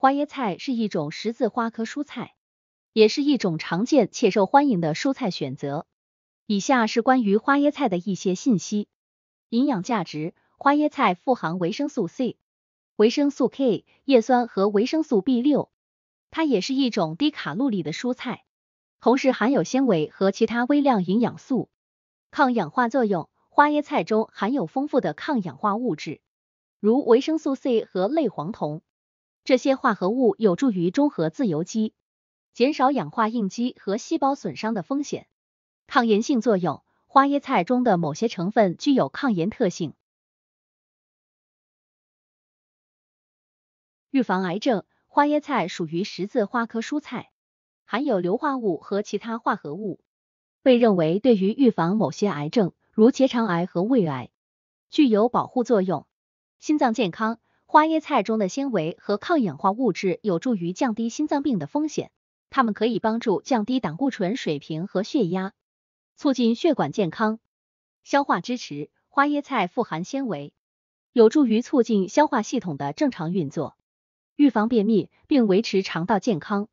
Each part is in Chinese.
花椰菜是一种十字花科蔬菜，也是一种常见且受欢迎的蔬菜选择。以下是关于花椰菜的一些信息：营养价值，花椰菜富含维生素 C、维生素 K、叶酸和维生素 b 六，它也是一种低卡路里的蔬菜，同时含有纤维和其他微量营养素。抗氧化作用，花椰菜中含有丰富的抗氧化物质，如维生素 C 和类黄酮。这些化合物有助于中和自由基，减少氧化应激和细胞损伤的风险。抗炎性作用：花椰菜中的某些成分具有抗炎特性。预防癌症：花椰菜属于十字花科蔬菜，含有硫化物和其他化合物，被认为对于预防某些癌症，如结肠癌和胃癌，具有保护作用。心脏健康。花椰菜中的纤维和抗氧化物质有助于降低心脏病的风险。它们可以帮助降低胆固醇水平和血压，促进血管健康。消化支持：花椰菜富含纤维，有助于促进消化系统的正常运作，预防便秘，并维持肠道健康。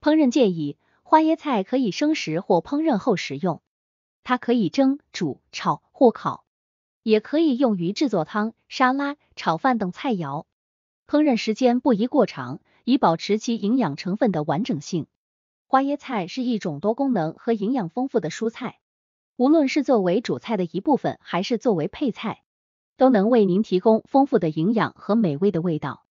烹饪建议：花椰菜可以生食或烹饪后食用，它可以蒸、煮、炒或烤。也可以用于制作汤、沙拉、炒饭等菜肴。烹饪时间不宜过长，以保持其营养成分的完整性。花椰菜是一种多功能和营养丰富的蔬菜，无论是作为主菜的一部分，还是作为配菜，都能为您提供丰富的营养和美味的味道。